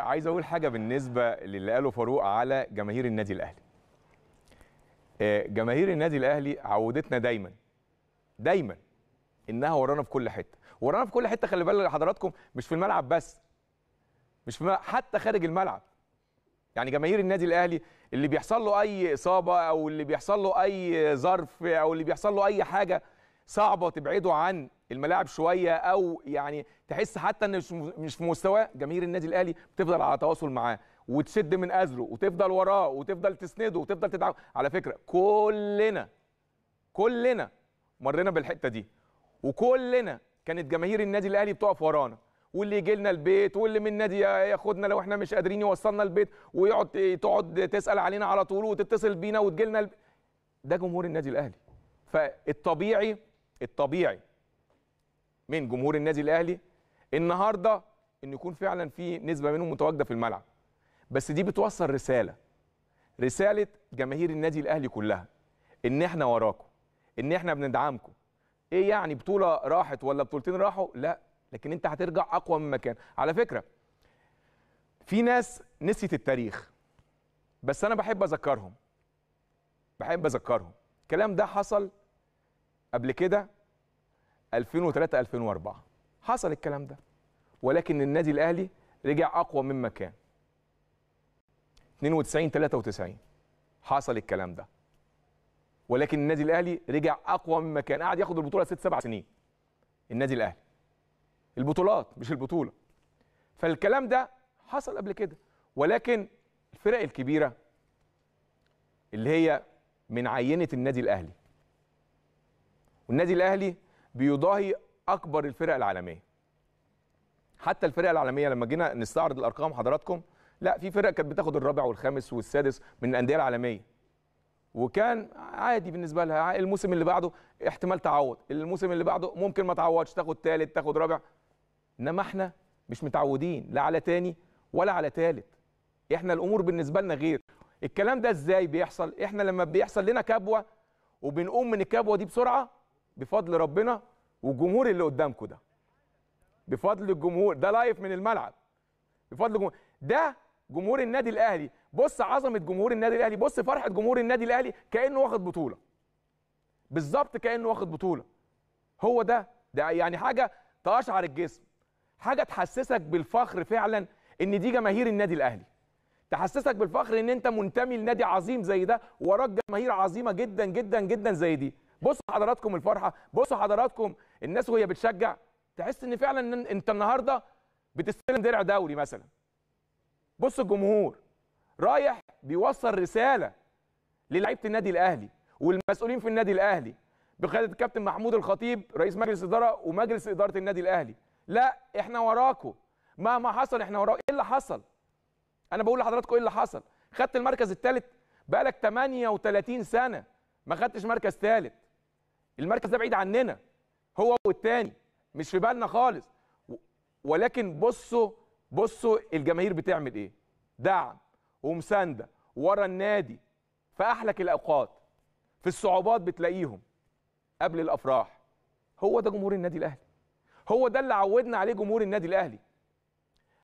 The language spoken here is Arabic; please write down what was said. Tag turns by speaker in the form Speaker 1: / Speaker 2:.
Speaker 1: عايز اقول حاجه بالنسبه للي قاله فاروق على جماهير النادي الاهلي آه، جماهير النادي الاهلي عودتنا دايما دايما انها ورانا في كل حته ورانا في كل حته خلي بالك حضراتكم مش في الملعب بس مش في الملعب حتى خارج الملعب يعني جماهير النادي الاهلي اللي بيحصل له اي اصابه او اللي بيحصل له اي ظرف او اللي بيحصل له اي حاجه صعبه تبعده عن الملاعب شويه او يعني تحس حتى ان مش في مستواه جماهير النادي الاهلي بتفضل على تواصل معاه وتشد من ازره وتفضل وراه وتفضل تسنده وتفضل تدعمه على فكره كلنا كلنا مرينا بالحته دي وكلنا كانت جماهير النادي الاهلي بتقف ورانا واللي يجي لنا البيت واللي من النادي ياخدنا لو احنا مش قادرين يوصلنا البيت ويقعد تقعد تسال علينا على طول وتتصل بينا وتجي لنا الب... ده جمهور النادي الاهلي فالطبيعي الطبيعي من جمهور النادي الاهلي النهارده ان يكون فعلا في نسبه منهم متواجده في الملعب بس دي بتوصل رساله رساله جماهير النادي الاهلي كلها ان احنا وراكم ان احنا بندعمكم ايه يعني بطوله راحت ولا بطولتين راحوا لا لكن انت هترجع اقوى من مكان على فكره في ناس نسيت التاريخ بس انا بحب اذكرهم بحب اذكرهم الكلام ده حصل قبل كده 2003 2004 حصل الكلام ده ولكن النادي الاهلي رجع اقوى مما كان 92 93 حصل الكلام ده ولكن النادي الاهلي رجع اقوى مما كان قعد ياخد البطوله ست سبع سنين النادي الاهلي البطولات مش البطوله فالكلام ده حصل قبل كده ولكن الفرق الكبيره اللي هي من عينه النادي الاهلي والنادي الاهلي بيضاهي اكبر الفرق العالميه حتى الفرق العالميه لما جينا نستعرض الارقام حضراتكم لا في فرق كانت بتاخد الرابع والخامس والسادس من الانديه العالميه وكان عادي بالنسبه لها الموسم اللي بعده احتمال تعوض الموسم اللي بعده ممكن ما تعوضش تاخد ثالث تاخد رابع انما احنا مش متعودين لا على تاني ولا على ثالث احنا الامور بالنسبه لنا غير الكلام ده ازاي بيحصل احنا لما بيحصل لنا كبوه وبنقوم من الكبوه دي بسرعه بفضل ربنا والجمهور اللي قدامكم ده بفضل الجمهور ده لايف من الملعب بفضل الجمهور ده جمهور النادي الاهلي بص عظمه جمهور النادي الاهلي بص فرحه جمهور النادي الاهلي كانه واخد بطوله بالظبط كانه واخد بطوله هو ده ده يعني حاجه تقشعر الجسم حاجه تحسسك بالفخر فعلا ان دي جماهير النادي الاهلي تحسسك بالفخر ان انت منتمي لنادي عظيم زي ده وراك جماهير عظيمه جدا جدا جدا زي دي بصوا حضراتكم الفرحه بصوا حضراتكم الناس وهي بتشجع تحس ان فعلا انت النهارده بتستلم درع دوري مثلا بص الجمهور رايح بيوصل رساله للعيبه النادي الاهلي والمسؤولين في النادي الاهلي بقياده الكابتن محمود الخطيب رئيس مجلس الاداره ومجلس اداره النادي الاهلي لا احنا وراكم مهما حصل احنا وراكم ايه اللي حصل انا بقول لحضراتكم ايه اللي حصل خدت المركز الثالث بقالك 38 سنه ما خدتش مركز ثالث المركز ده بعيد عننا هو والتاني مش في بالنا خالص ولكن بصوا بصوا الجماهير بتعمل ايه دعم ومسانده ورا النادي في احلك الاوقات في الصعوبات بتلاقيهم قبل الافراح هو ده جمهور النادي الاهلي هو ده اللي عودنا عليه جمهور النادي الاهلي